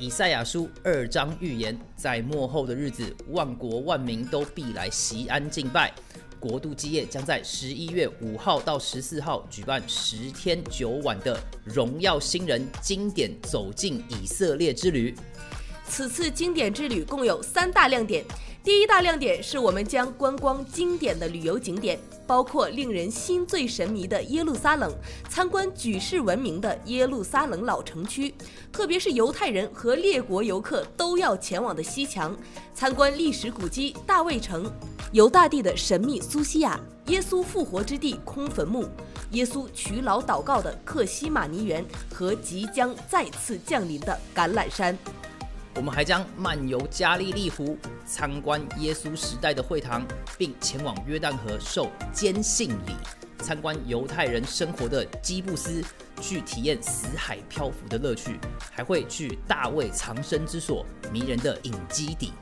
以赛亚书二章预言，在末后的日子，万国万民都必来西安敬拜。国度基业将在十一月五号到十四号举办十天九晚的荣耀新人经典走进以色列之旅。此次经典之旅共有三大亮点。第一大亮点是我们将观光经典的旅游景点，包括令人心醉神迷的耶路撒冷，参观举世闻名的耶路撒冷老城区，特别是犹太人和列国游客都要前往的西墙，参观历史古迹大卫城、犹大帝的神秘苏西亚、耶稣复活之地空坟墓、耶稣取老祷告的克西马尼园和即将再次降临的橄榄山。我们还将漫游加利利湖，参观耶稣时代的会堂，并前往约旦河受坚信礼，参观犹太人生活的基布斯，去体验死海漂浮的乐趣，还会去大卫藏身之所迷人的隐基底。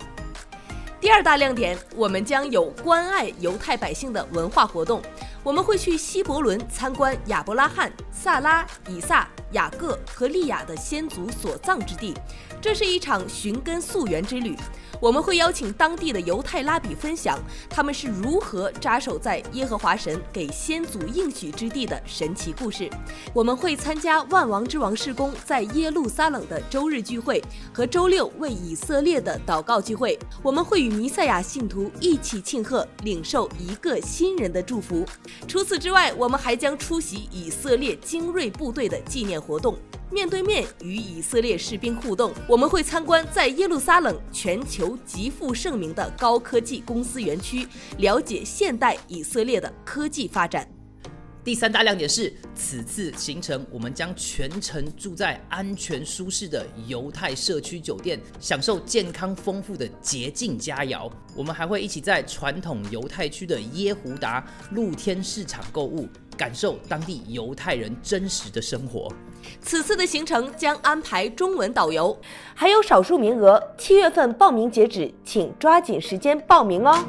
第二大亮点，我们将有关爱犹太百姓的文化活动。我们会去希伯伦参观亚伯拉罕、萨拉、以撒、雅各和利亚的先祖所葬之地。这是一场寻根溯源之旅，我们会邀请当地的犹太拉比分享他们是如何扎守在耶和华神给先祖应许之地的神奇故事。我们会参加万王之王世公在耶路撒冷的周日聚会和周六为以色列的祷告聚会。我们会与弥赛亚信徒一起庆贺领受一个新人的祝福。除此之外，我们还将出席以色列精锐部队的纪念活动，面对面与以色列士兵互动。我们会参观在耶路撒冷全球极负盛名的高科技公司园区，了解现代以色列的科技发展。第三大亮点是，此次行程我们将全程住在安全舒适的犹太社区酒店，享受健康丰富的洁净佳肴。我们还会一起在传统犹太区的耶胡达露天市场购物。感受当地犹太人真实的生活。此次的行程将安排中文导游，还有少数名额，七月份报名截止，请抓紧时间报名哦。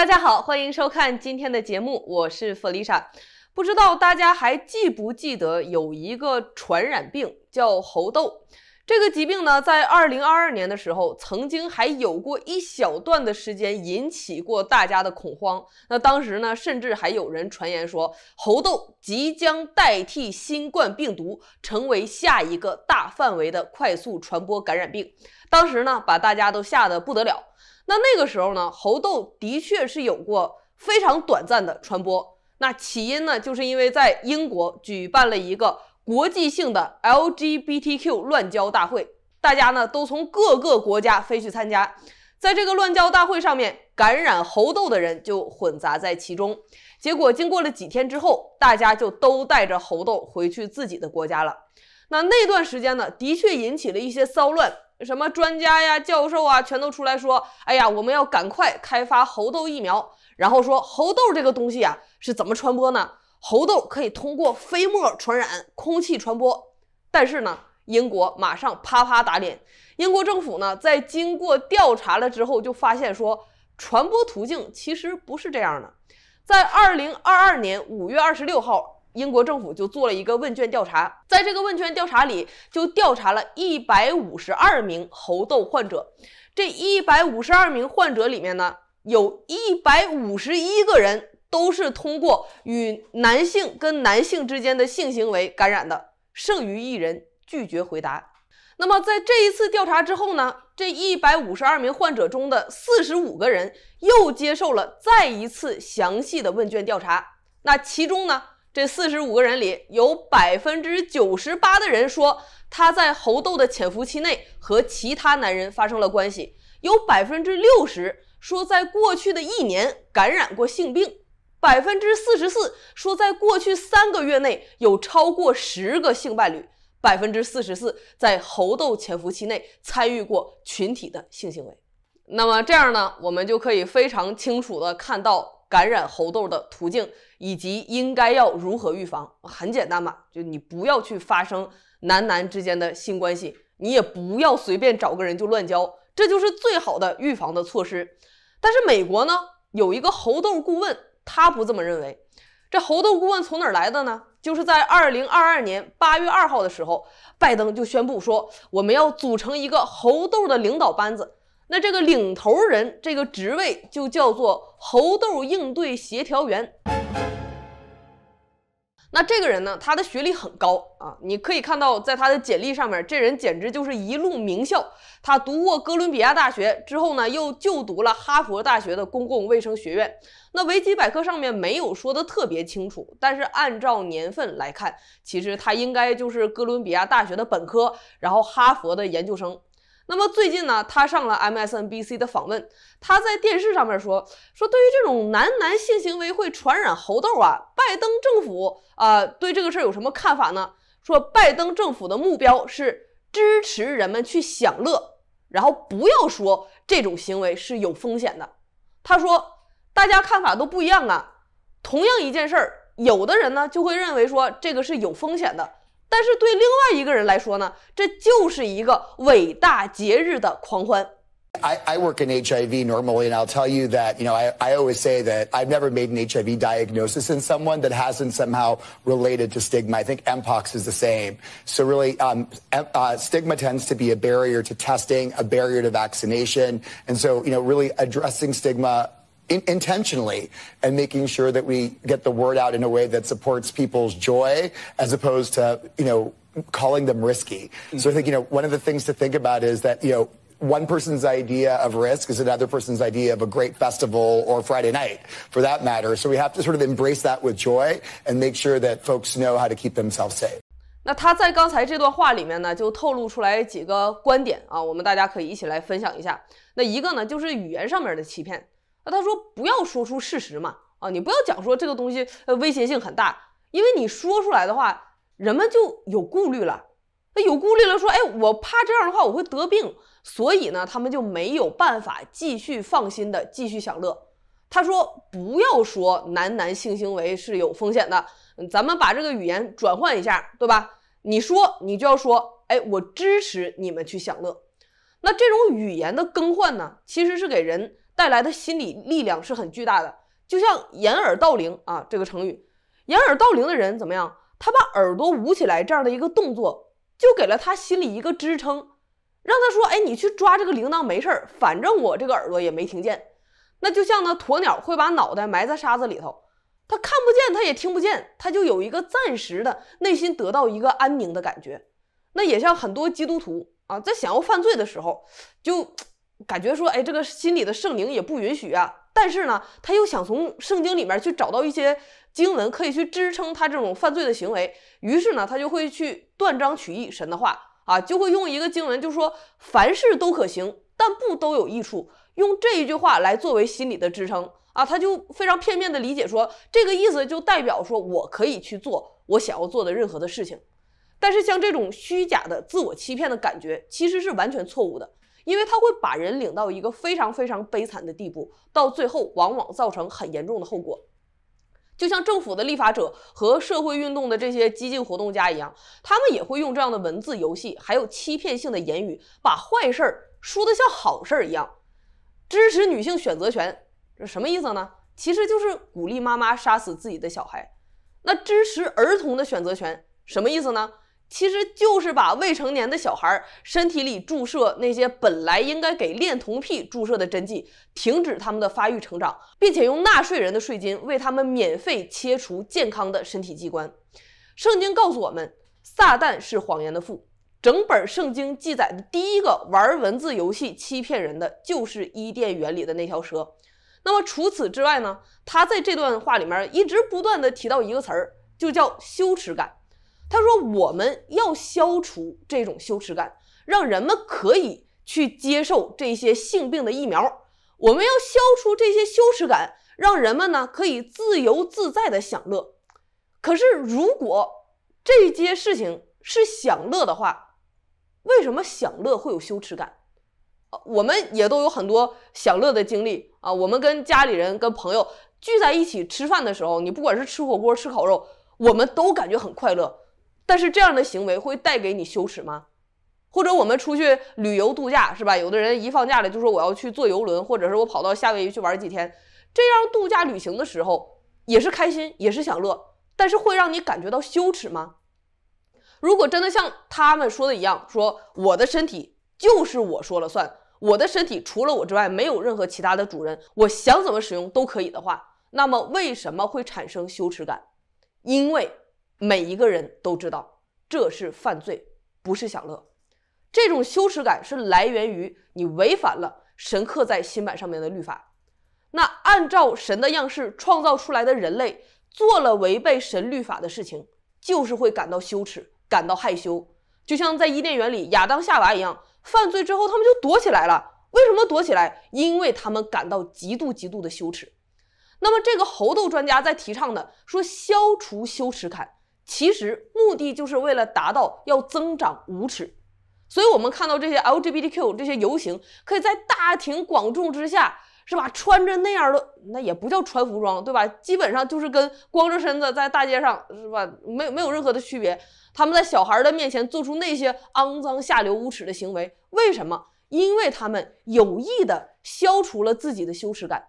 大家好，欢迎收看今天的节目，我是弗丽莎。不知道大家还记不记得有一个传染病叫猴痘？这个疾病呢，在二零二二年的时候，曾经还有过一小段的时间引起过大家的恐慌。那当时呢，甚至还有人传言说，猴痘即将代替新冠病毒，成为下一个大范围的快速传播感染病。当时呢，把大家都吓得不得了。那那个时候呢，猴痘的确是有过非常短暂的传播。那起因呢，就是因为在英国举办了一个国际性的 LGBTQ 乱交大会，大家呢都从各个国家飞去参加，在这个乱交大会上面，感染猴痘的人就混杂在其中。结果经过了几天之后，大家就都带着猴痘回去自己的国家了。那那段时间呢，的确引起了一些骚乱。什么专家呀、教授啊，全都出来说：“哎呀，我们要赶快开发猴痘疫苗。”然后说猴痘这个东西啊是怎么传播呢？猴痘可以通过飞沫传染、空气传播。但是呢，英国马上啪啪打脸。英国政府呢，在经过调查了之后，就发现说传播途径其实不是这样的。在二零二二年五月二十六号。英国政府就做了一个问卷调查，在这个问卷调查里，就调查了一百五十二名猴痘患者。这一百五十二名患者里面呢，有一百五十一个人都是通过与男性跟男性之间的性行为感染的，剩余一人拒绝回答。那么，在这一次调查之后呢，这一百五十二名患者中的四十五个人又接受了再一次详细的问卷调查。那其中呢？这四十五个人里，有百分之九十八的人说他在猴痘的潜伏期内和其他男人发生了关系；有百分之六十说在过去的一年感染过性病；百分之四十四说在过去三个月内有超过十个性伴侣；百分之四十四在猴痘潜伏期内参与过群体的性行为。那么这样呢，我们就可以非常清楚的看到感染猴痘的途径。以及应该要如何预防？很简单嘛，就你不要去发生男男之间的性关系，你也不要随便找个人就乱交，这就是最好的预防的措施。但是美国呢，有一个猴豆顾问，他不这么认为。这猴豆顾问从哪儿来的呢？就是在二零二二年八月二号的时候，拜登就宣布说，我们要组成一个猴豆的领导班子。那这个领头人这个职位就叫做猴豆应对协调员。那这个人呢？他的学历很高啊！你可以看到，在他的简历上面，这人简直就是一路名校。他读过哥伦比亚大学之后呢，又就读了哈佛大学的公共卫生学院。那维基百科上面没有说的特别清楚，但是按照年份来看，其实他应该就是哥伦比亚大学的本科，然后哈佛的研究生。那么最近呢，他上了 MSNBC 的访问，他在电视上面说说对于这种男男性行为会传染猴痘啊，拜登政府啊对这个事儿有什么看法呢？说拜登政府的目标是支持人们去享乐，然后不要说这种行为是有风险的。他说大家看法都不一样啊，同样一件事儿，有的人呢就会认为说这个是有风险的。但是对另外一个人来说呢，这就是一个伟大节日的狂欢。I, I, work in HIV normally, and I'll tell you that, you know, I, I, always say that I've never made an HIV diagnosis in someone that hasn't somehow related to stigma. I think Mpox is the same. So really, um, uh, stigma tends to be a barrier to testing, a barrier to vaccination. And so, you know, really addressing stigma in, intentionally and making sure that we get the word out in a way that supports people's joy as opposed to, you know, calling them risky. Mm -hmm. So I think, you know, one of the things to think about is that, you know, one person's idea of risk is another person's idea of a great festival or Friday night, for that matter. So we have to sort of embrace that with joy and make sure that folks know how to keep themselves safe. 那他在刚才这段话里面呢，就透露出来几个观点啊，我们大家可以一起来分享一下。那一个呢，就是语言上面的欺骗。那他说不要说出事实嘛，啊，你不要讲说这个东西呃威胁性很大，因为你说出来的话，人们就有顾虑了，那有顾虑了，说哎，我怕这样的话我会得病，所以呢，他们就没有办法继续放心的继续享乐。他说不要说男男性行为是有风险的，咱们把这个语言转换一下，对吧？你说你就要说，哎，我支持你们去享乐。那这种语言的更换呢，其实是给人。带来的心理力量是很巨大的，就像掩耳盗铃啊这个成语，掩耳盗铃的人怎么样？他把耳朵捂起来，这样的一个动作，就给了他心里一个支撑，让他说：“哎，你去抓这个铃铛没事儿，反正我这个耳朵也没听见。”那就像呢，鸵鸟会把脑袋埋在沙子里头，它看不见，它也听不见，它就有一个暂时的内心得到一个安宁的感觉。那也像很多基督徒啊，在想要犯罪的时候，就。感觉说，哎，这个心里的圣灵也不允许啊。但是呢，他又想从圣经里面去找到一些经文，可以去支撑他这种犯罪的行为。于是呢，他就会去断章取义神的话啊，就会用一个经文，就是说凡事都可行，但不都有益处。用这一句话来作为心理的支撑啊，他就非常片面的理解说，这个意思就代表说我可以去做我想要做的任何的事情。但是像这种虚假的自我欺骗的感觉，其实是完全错误的。因为他会把人领到一个非常非常悲惨的地步，到最后往往造成很严重的后果。就像政府的立法者和社会运动的这些激进活动家一样，他们也会用这样的文字游戏，还有欺骗性的言语，把坏事儿说的像好事一样。支持女性选择权，这什么意思呢？其实就是鼓励妈妈杀死自己的小孩。那支持儿童的选择权，什么意思呢？其实就是把未成年的小孩身体里注射那些本来应该给恋童癖注射的针剂，停止他们的发育成长，并且用纳税人的税金为他们免费切除健康的身体器官。圣经告诉我们，撒旦是谎言的父。整本圣经记载的第一个玩文字游戏欺骗人的就是伊甸园里的那条蛇。那么除此之外呢？他在这段话里面一直不断的提到一个词儿，就叫羞耻感。他说：“我们要消除这种羞耻感，让人们可以去接受这些性病的疫苗。我们要消除这些羞耻感，让人们呢可以自由自在的享乐。可是，如果这些事情是享乐的话，为什么享乐会有羞耻感？我们也都有很多享乐的经历啊。我们跟家里人、跟朋友聚在一起吃饭的时候，你不管是吃火锅、吃烤肉，我们都感觉很快乐。”但是这样的行为会带给你羞耻吗？或者我们出去旅游度假是吧？有的人一放假了就说我要去坐游轮，或者是我跑到夏威夷去玩几天。这样度假旅行的时候也是开心，也是享乐，但是会让你感觉到羞耻吗？如果真的像他们说的一样，说我的身体就是我说了算，我的身体除了我之外没有任何其他的主人，我想怎么使用都可以的话，那么为什么会产生羞耻感？因为。每一个人都知道这是犯罪，不是享乐。这种羞耻感是来源于你违反了神刻在心版上面的律法。那按照神的样式创造出来的人类，做了违背神律法的事情，就是会感到羞耻，感到害羞，就像在伊甸园里亚当夏娃一样，犯罪之后他们就躲起来了。为什么躲起来？因为他们感到极度极度的羞耻。那么这个猴痘专家在提倡的说，消除羞耻感。其实目的就是为了达到要增长无耻，所以我们看到这些 LGBTQ 这些游行，可以在大庭广众之下，是吧？穿着那样的，那也不叫穿服装，对吧？基本上就是跟光着身子在大街上，是吧？没有没有任何的区别。他们在小孩的面前做出那些肮脏、下流、无耻的行为，为什么？因为他们有意的消除了自己的羞耻感，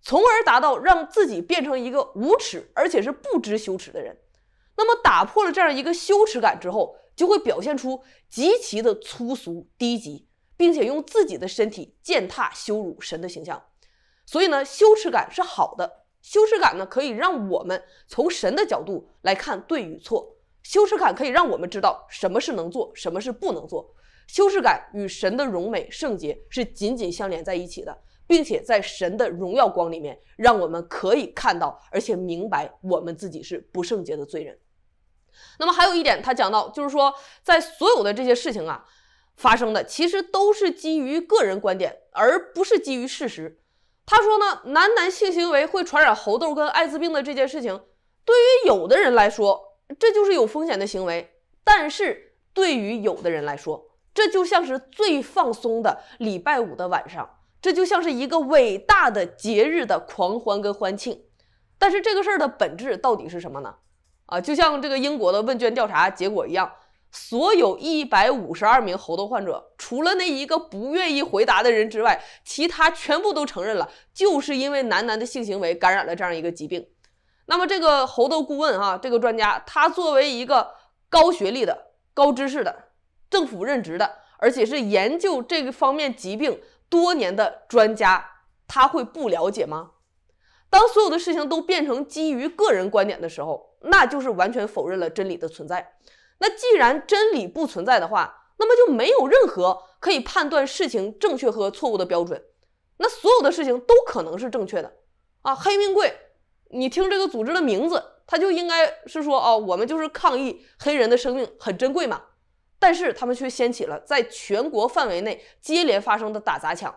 从而达到让自己变成一个无耻而且是不知羞耻的人。那么打破了这样一个羞耻感之后，就会表现出极其的粗俗低级，并且用自己的身体践踏羞辱神的形象。所以呢，羞耻感是好的，羞耻感呢可以让我们从神的角度来看对与错，羞耻感可以让我们知道什么是能做，什么是不能做。羞耻感与神的荣美圣洁是紧紧相连在一起的，并且在神的荣耀光里面，让我们可以看到而且明白我们自己是不圣洁的罪人。那么还有一点，他讲到就是说，在所有的这些事情啊，发生的其实都是基于个人观点，而不是基于事实。他说呢，男男性行为会传染猴痘跟艾滋病的这件事情，对于有的人来说，这就是有风险的行为；但是对于有的人来说，这就像是最放松的礼拜五的晚上，这就像是一个伟大的节日的狂欢跟欢庆。但是这个事儿的本质到底是什么呢？啊，就像这个英国的问卷调查结果一样，所有一百五十二名猴痘患者，除了那一个不愿意回答的人之外，其他全部都承认了，就是因为男男的性行为感染了这样一个疾病。那么，这个猴痘顾问啊，这个专家，他作为一个高学历的、高知识的、政府任职的，而且是研究这个方面疾病多年的专家，他会不了解吗？当所有的事情都变成基于个人观点的时候，那就是完全否认了真理的存在。那既然真理不存在的话，那么就没有任何可以判断事情正确和错误的标准。那所有的事情都可能是正确的啊！黑命贵，你听这个组织的名字，它就应该是说哦，我们就是抗议黑人的生命很珍贵嘛。但是他们却掀起了在全国范围内接连发生的打砸抢，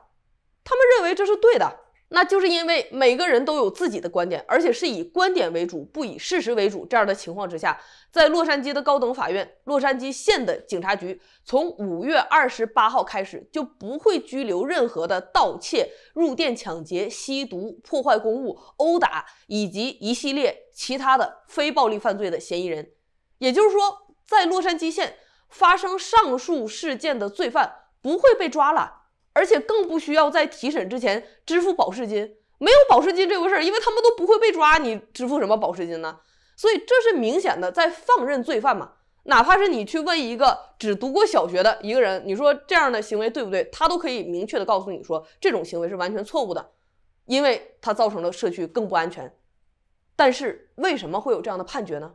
他们认为这是对的。那就是因为每个人都有自己的观点，而且是以观点为主，不以事实为主。这样的情况之下，在洛杉矶的高等法院、洛杉矶县的警察局，从五月二十八号开始就不会拘留任何的盗窃、入店抢劫、吸毒、破坏公务、殴打以及一系列其他的非暴力犯罪的嫌疑人。也就是说，在洛杉矶县发生上述事件的罪犯不会被抓了。而且更不需要在提审之前支付保释金，没有保释金这回事儿，因为他们都不会被抓，你支付什么保释金呢？所以这是明显的在放任罪犯嘛？哪怕是你去问一个只读过小学的一个人，你说这样的行为对不对？他都可以明确的告诉你说，这种行为是完全错误的，因为它造成了社区更不安全。但是为什么会有这样的判决呢？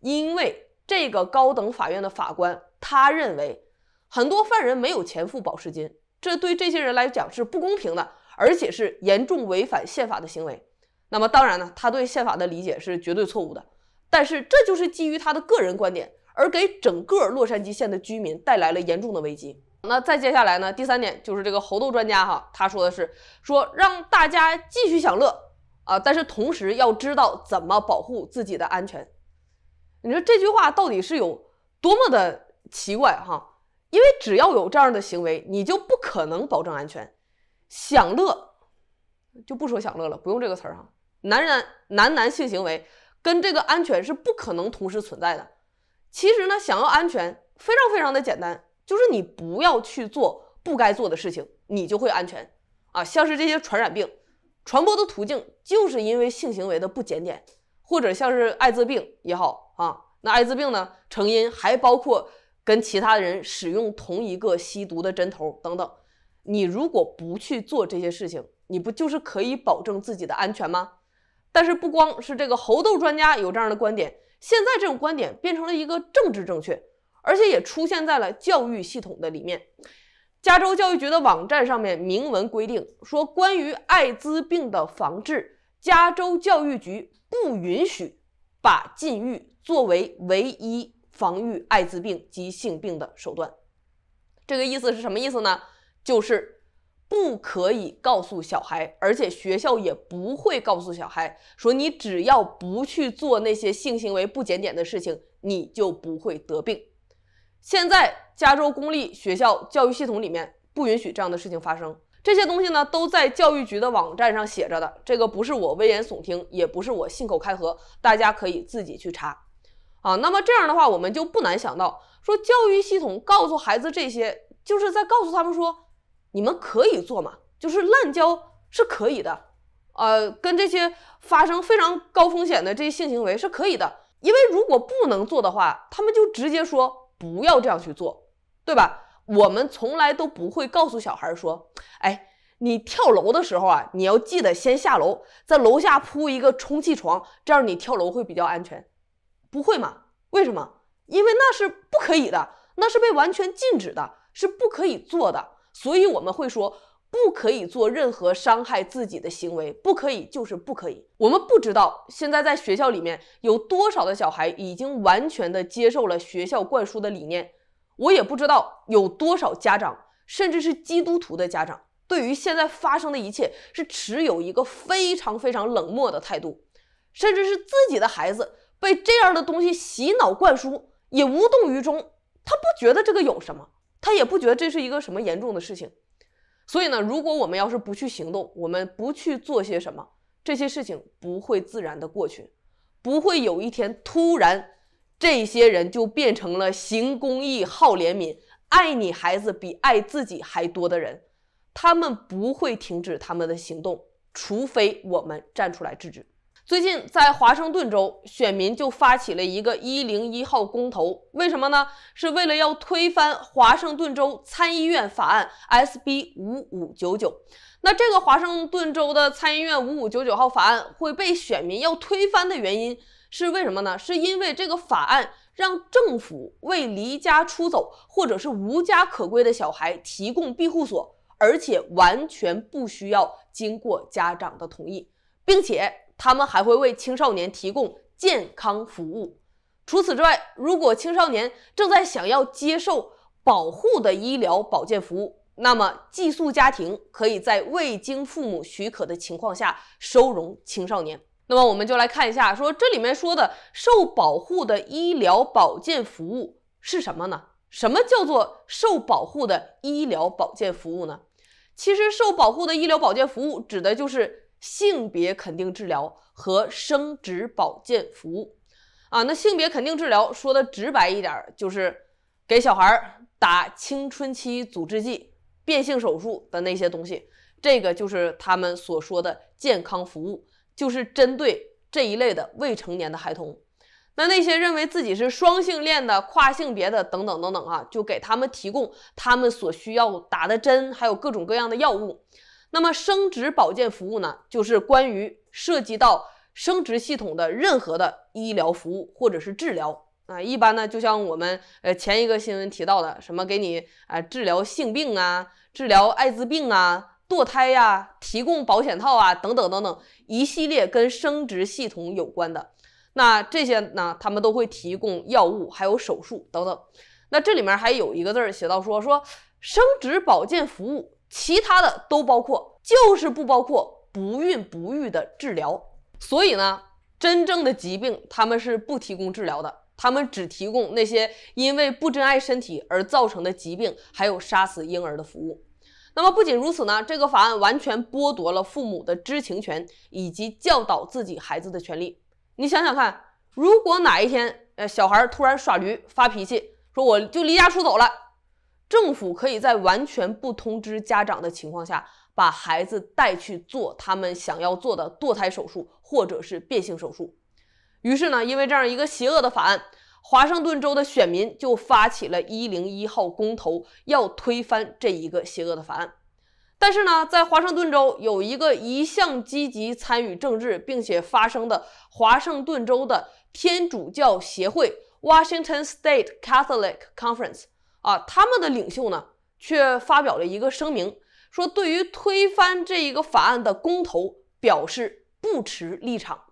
因为这个高等法院的法官他认为，很多犯人没有钱付保释金。这对这些人来讲是不公平的，而且是严重违反宪法的行为。那么当然呢，他对宪法的理解是绝对错误的，但是这就是基于他的个人观点而给整个洛杉矶县的居民带来了严重的危机。那再接下来呢？第三点就是这个猴痘专家哈，他说的是说让大家继续享乐啊，但是同时要知道怎么保护自己的安全。你说这句话到底是有多么的奇怪哈？因为只要有这样的行为，你就不可能保证安全。享乐就不说享乐了，不用这个词儿哈。男人男男性行为跟这个安全是不可能同时存在的。其实呢，想要安全非常非常的简单，就是你不要去做不该做的事情，你就会安全啊。像是这些传染病传播的途径，就是因为性行为的不检点，或者像是艾滋病也好啊，那艾滋病呢成因还包括。跟其他人使用同一个吸毒的针头等等，你如果不去做这些事情，你不就是可以保证自己的安全吗？但是不光是这个猴痘专家有这样的观点，现在这种观点变成了一个政治正确，而且也出现在了教育系统的里面。加州教育局的网站上面明文规定说，关于艾滋病的防治，加州教育局不允许把禁欲作为唯一。防御艾滋病及性病的手段，这个意思是什么意思呢？就是不可以告诉小孩，而且学校也不会告诉小孩说，你只要不去做那些性行为不检点的事情，你就不会得病。现在加州公立学校教育系统里面不允许这样的事情发生，这些东西呢都在教育局的网站上写着的。这个不是我危言耸听，也不是我信口开河，大家可以自己去查。啊，那么这样的话，我们就不难想到，说教育系统告诉孩子这些，就是在告诉他们说，你们可以做嘛，就是滥交是可以的，呃，跟这些发生非常高风险的这些性行为是可以的，因为如果不能做的话，他们就直接说不要这样去做，对吧？我们从来都不会告诉小孩说，哎，你跳楼的时候啊，你要记得先下楼，在楼下铺一个充气床，这样你跳楼会比较安全。不会吗？为什么？因为那是不可以的，那是被完全禁止的，是不可以做的。所以我们会说，不可以做任何伤害自己的行为。不可以就是不可以。我们不知道现在在学校里面有多少的小孩已经完全的接受了学校灌输的理念。我也不知道有多少家长，甚至是基督徒的家长，对于现在发生的一切是持有一个非常非常冷漠的态度，甚至是自己的孩子。被这样的东西洗脑灌输也无动于衷，他不觉得这个有什么，他也不觉得这是一个什么严重的事情。所以呢，如果我们要是不去行动，我们不去做些什么，这些事情不会自然的过去，不会有一天突然这些人就变成了行公益、好怜悯、爱你孩子比爱自己还多的人。他们不会停止他们的行动，除非我们站出来制止。最近在华盛顿州，选民就发起了一个一零一号公投，为什么呢？是为了要推翻华盛顿州参议院法案 S B 五五九九。那这个华盛顿州的参议院五五九九号法案会被选民要推翻的原因是为什么呢？是因为这个法案让政府为离家出走或者是无家可归的小孩提供庇护所，而且完全不需要经过家长的同意，并且。他们还会为青少年提供健康服务。除此之外，如果青少年正在想要接受保护的医疗保健服务，那么寄宿家庭可以在未经父母许可的情况下收容青少年。那么，我们就来看一下，说这里面说的受保护的医疗保健服务是什么呢？什么叫做受保护的医疗保健服务呢？其实，受保护的医疗保健服务指的就是。性别肯定治疗和生殖保健服务，啊，那性别肯定治疗说的直白一点，就是给小孩打青春期阻滞剂、变性手术的那些东西，这个就是他们所说的健康服务，就是针对这一类的未成年的孩童。那那些认为自己是双性恋的、跨性别的等等等等啊，就给他们提供他们所需要打的针，还有各种各样的药物。那么，生殖保健服务呢，就是关于涉及到生殖系统的任何的医疗服务或者是治疗啊。一般呢，就像我们呃前一个新闻提到的，什么给你啊治疗性病啊、治疗艾滋病啊、堕胎呀、提供保险套啊等等等等一系列跟生殖系统有关的。那这些呢，他们都会提供药物，还有手术等等。那这里面还有一个字儿，写到说说生殖保健服务。其他的都包括，就是不包括不孕不育的治疗。所以呢，真正的疾病他们是不提供治疗的，他们只提供那些因为不珍爱身体而造成的疾病，还有杀死婴儿的服务。那么不仅如此呢，这个法案完全剥夺了父母的知情权以及教导自己孩子的权利。你想想看，如果哪一天，呃，小孩突然耍驴发脾气，说我就离家出走了。政府可以在完全不通知家长的情况下，把孩子带去做他们想要做的堕胎手术或者是变性手术。于是呢，因为这样一个邪恶的法案，华盛顿州的选民就发起了一零一号公投，要推翻这一个邪恶的法案。但是呢，在华盛顿州有一个一向积极参与政治并且发声的华盛顿州的天主教协会 （Washington State Catholic Conference）。啊，他们的领袖呢，却发表了一个声明，说对于推翻这一个法案的公投表示不持立场。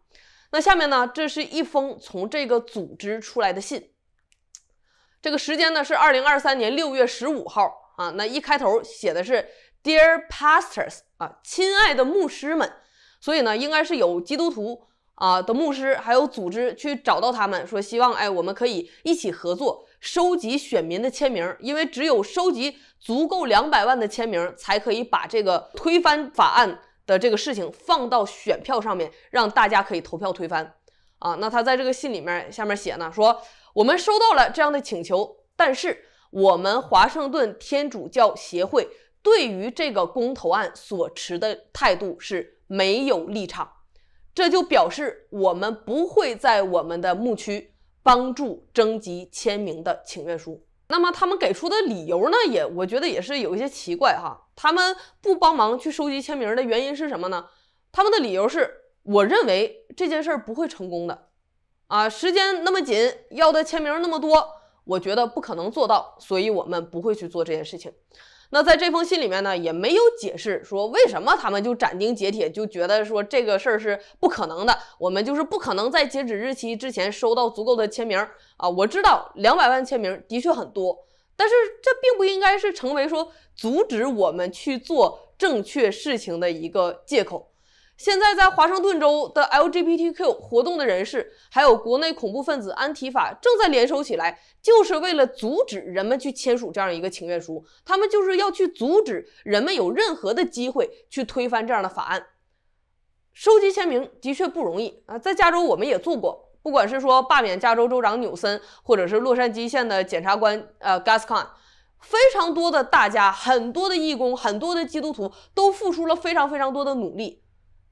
那下面呢，这是一封从这个组织出来的信，这个时间呢是二零二三年六月十五号啊。那一开头写的是 Dear Pastors 啊，亲爱的牧师们，所以呢，应该是有基督徒啊的牧师，还有组织去找到他们，说希望哎，我们可以一起合作。收集选民的签名，因为只有收集足够两百万的签名，才可以把这个推翻法案的这个事情放到选票上面，让大家可以投票推翻。啊，那他在这个信里面下面写呢，说我们收到了这样的请求，但是我们华盛顿天主教协会对于这个公投案所持的态度是没有立场，这就表示我们不会在我们的牧区。帮助征集签名的请愿书。那么他们给出的理由呢？也我觉得也是有一些奇怪哈。他们不帮忙去收集签名的原因是什么呢？他们的理由是：我认为这件事不会成功的。啊，时间那么紧，要的签名那么多，我觉得不可能做到，所以我们不会去做这件事情。那在这封信里面呢，也没有解释说为什么他们就斩钉截铁就觉得说这个事儿是不可能的，我们就是不可能在截止日期之前收到足够的签名啊！我知道两百万签名的确很多，但是这并不应该是成为说阻止我们去做正确事情的一个借口。现在在华盛顿州的 LGBTQ 活动的人士，还有国内恐怖分子安提法正在联手起来，就是为了阻止人们去签署这样一个请愿书。他们就是要去阻止人们有任何的机会去推翻这样的法案。收集签名的确不容易啊，在加州我们也做过，不管是说罢免加州州长纽森，或者是洛杉矶县的检察官呃 Gascon，非常多的大家，很多的义工，很多的基督徒都付出了非常非常多的努力。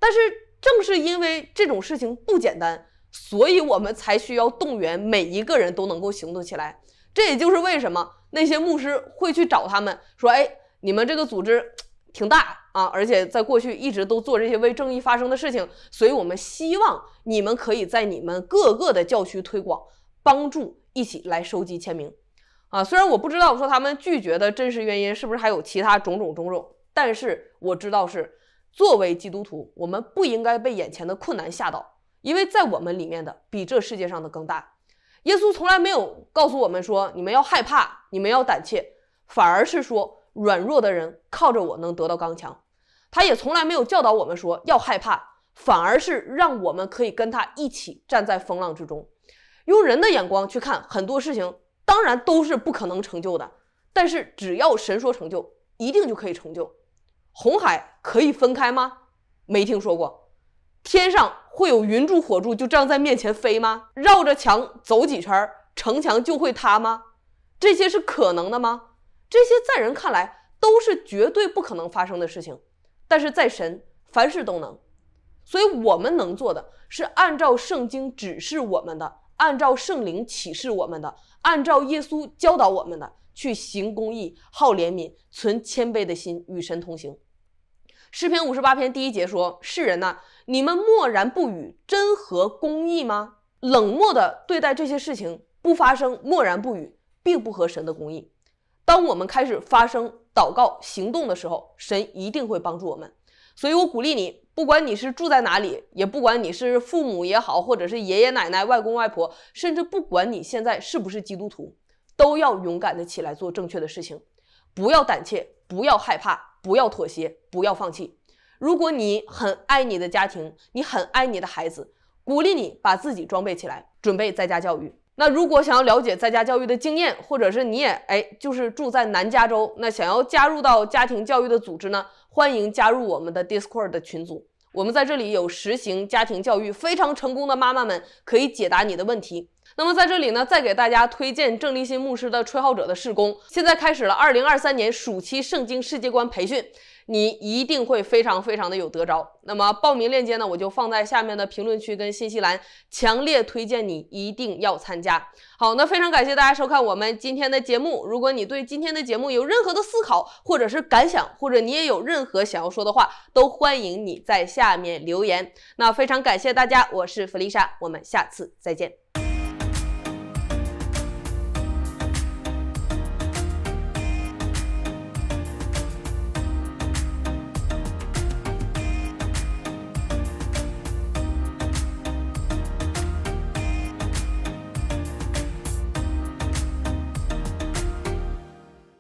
但是正是因为这种事情不简单，所以我们才需要动员每一个人都能够行动起来。这也就是为什么那些牧师会去找他们说：“哎，你们这个组织挺大啊，而且在过去一直都做这些为正义发声的事情，所以我们希望你们可以在你们各个的教区推广，帮助一起来收集签名。”啊，虽然我不知道说他们拒绝的真实原因是不是还有其他种种种种，但是我知道是。作为基督徒，我们不应该被眼前的困难吓倒，因为在我们里面的比这世界上的更大。耶稣从来没有告诉我们说你们要害怕，你们要胆怯，反而是说软弱的人靠着我能得到刚强。他也从来没有教导我们说要害怕，反而是让我们可以跟他一起站在风浪之中。用人的眼光去看很多事情，当然都是不可能成就的，但是只要神说成就，一定就可以成就。红海可以分开吗？没听说过。天上会有云柱、火柱，就这样在面前飞吗？绕着墙走几圈，城墙就会塌吗？这些是可能的吗？这些在人看来都是绝对不可能发生的事情。但是在神，凡事都能。所以我们能做的是按照圣经指示我们的，按照圣灵启示我们的，按照耶稣教导我们的，去行公义、好怜悯、存谦卑的心，与神同行。诗篇五十八篇第一节说：“世人呐，你们默然不语，真合公义吗？冷漠的对待这些事情，不发声，默然不语，并不合神的公义。当我们开始发声、祷告、行动的时候，神一定会帮助我们。所以我鼓励你，不管你是住在哪里，也不管你是父母也好，或者是爷爷奶奶、外公外婆，甚至不管你现在是不是基督徒，都要勇敢的起来做正确的事情，不要胆怯，不要害怕。”不要妥协，不要放弃。如果你很爱你的家庭，你很爱你的孩子，鼓励你把自己装备起来，准备在家教育。那如果想要了解在家教育的经验，或者是你也哎，就是住在南加州，那想要加入到家庭教育的组织呢？欢迎加入我们的 Discord 的群组，我们在这里有实行家庭教育非常成功的妈妈们可以解答你的问题。那么在这里呢，再给大家推荐郑立新牧师的《吹号者的试工》。现在开始了二零二三年暑期圣经世界观培训，你一定会非常非常的有得着。那么报名链接呢，我就放在下面的评论区跟信息栏，强烈推荐你一定要参加。好，那非常感谢大家收看我们今天的节目。如果你对今天的节目有任何的思考，或者是感想，或者你也有任何想要说的话，都欢迎你在下面留言。那非常感谢大家，我是弗丽莎，我们下次再见。